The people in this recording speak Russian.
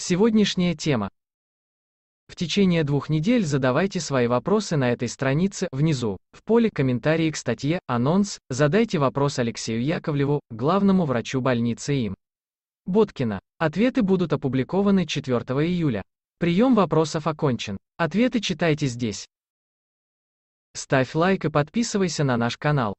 Сегодняшняя тема. В течение двух недель задавайте свои вопросы на этой странице, внизу, в поле «Комментарии к статье», «Анонс», задайте вопрос Алексею Яковлеву, главному врачу больницы им. Боткина. Ответы будут опубликованы 4 июля. Прием вопросов окончен. Ответы читайте здесь. Ставь лайк и подписывайся на наш канал.